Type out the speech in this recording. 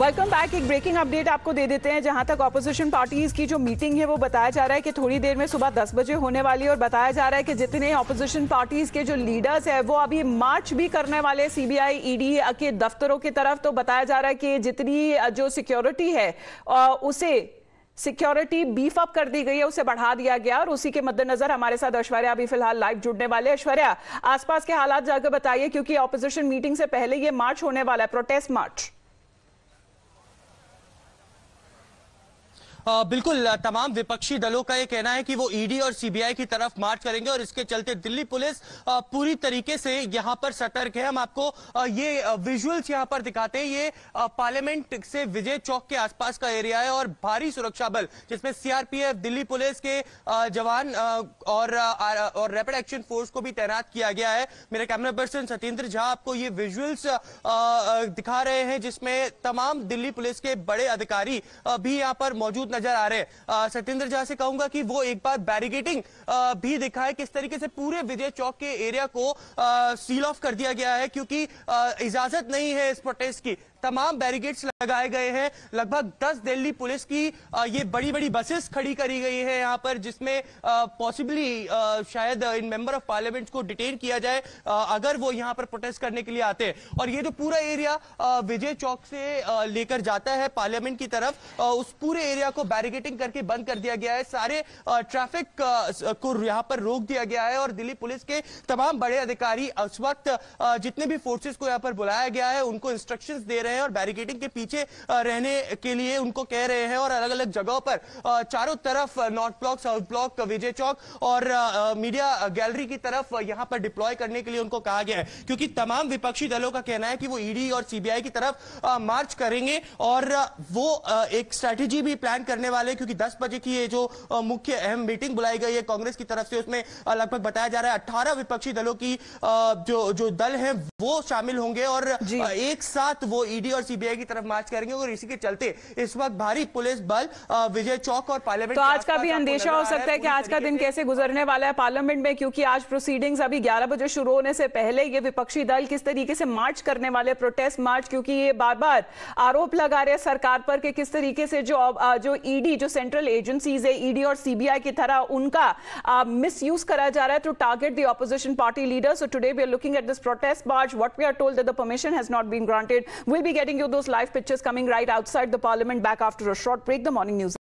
welcome back एक breaking update आपको दे देते हैं जहां तक ऑपोजिशन पार्टीज की जो मीटिंग है वो बताया जा रहा है कि थोड़ी देर में सुबह 10 बजे होने वाली है और बताया जा रहा है कि जितने ऑपोजिशन पार्टीज के जो लीडर्स है वो अभी मार्च भी करने वाले सीबीआई ईडी e के दफ्तरों की तरफ तो बताया जा रहा है कि जितनी जो सिक्योरिटी है उसे सिक्योरिटी बीफ अप कर दी गई है उसे बढ़ा दिया गया और उसी के मद्देनजर हमारे साथ ऐश्वर्या अभी फिलहाल लाइव जुड़ने वाले ऐश्वर्या आसपास के हालात जाकर बताइए क्योंकि ऑपोजिशन मीटिंग से पहले ये मार्च होने वाला है प्रोटेस्ट मार्च बिल्कुल तमाम विपक्षी दलों का यह कहना है कि वो ईडी e और सीबीआई की तरफ मार्च करेंगे और इसके चलते दिल्ली पुलिस पूरी तरीके से यहां पर सतर्क है हम आपको ये विजुअल्स यहां पर दिखाते हैं ये पार्लियामेंट से विजय चौक के आसपास का एरिया है और भारी सुरक्षा बल जिसमें सीआरपीएफ दिल्ली पुलिस के जवान और और रैपिड एक्शन फोर्स को भी तैनात किया गया है मेरे कैमरा पर्सन सतेंद्र झा आपको ये विजुअल्स दिखा रहे हैं जिसमें तमाम दिल्ली पुलिस के बड़े अधिकारी भी यहां पर मौजूद नजर आ रहे हैं सत्येंद्र झा से कहूंगा कि वो एक बार बैरिगेटिंग भी दिखाए किस तरीके से पूरे विजय चौक के एरिया को सील ऑफ कर दिया गया है क्योंकि इजाजत नहीं है इस प्रोटेस्ट की तमाम बैरिगेड्स लगाए गए हैं लगभग 10 दिल्ली पुलिस की ये बड़ी बड़ी बसेस खड़ी करी गई है यहाँ पर जिसमें पॉसिबली शायद इन मेंबर ऑफ पार्लियामेंट को डिटेन किया जाए अगर वो यहाँ पर प्रोटेस्ट करने के लिए आते हैं और ये जो पूरा एरिया विजय चौक से लेकर जाता है पार्लियामेंट की तरफ उस पूरे एरिया को बैरिकेटिंग करके बंद कर दिया गया है सारे ट्रैफिक को यहाँ पर रोक दिया गया है और दिल्ली पुलिस के तमाम बड़े अधिकारी उस वक्त जितने भी फोर्सेस को यहाँ पर बुलाया गया है उनको इंस्ट्रक्शंस दे रहे हैं और बैरिकेटिंग के पीछे रहने के लिए उनको कह रहे हैं और अलग अलग जगहों पर चारों तरफ North Block South Block Vijay Chowk और मीडिया गैलरी की तरफ यहाँ पर डिप्लॉय करने के लिए उनको कहा गया है क्योंकि तमाम विपक्षी दलों का कहना है कि वो ईडी e और सीबीआई की तरफ मार्च करेंगे और वो एक स्ट्रैटेजी भी प्लान करने वाले क्योंकि दस बजे की ये जो मुख्य अहम मीटिंग बुलाई गई है कांग्रेस की तरफ से उसमें लगभग बताया जा रहा है अठारह विपक्षी दलों की जो जो दल है वो शामिल होंगे और एक साथ वो ईडी और सीबीआई की तरफ मार्च करेंगे और इसी के चलते इस वक्त भारी पुलिस बल विजय चौक और पार्लियामेंट तो आज का भी अंदेशा हो सकता है कि आज का दिन कैसे गुजरने वाला है पार्लियामेंट में क्योंकि आज प्रोसीडिंग्स अभी 11 बजे शुरू होने से पहले ये विपक्षी दल किस तरीके से मार्च करने वाले प्रोटेस्ट मार्च क्योंकि ये बार बार आरोप लगा रहे सरकार पर कि किस तरीके से जो जो ईडी जो सेंट्रल एजेंसीज है ईडी और सीबीआई की तरह उनका मिस यूज करा जा रहा है to target the opposition party leader so today we are looking at this protest march what we are told that the permission has not been granted will be getting you those live pictures coming right outside the Parliament back after a short break the morning news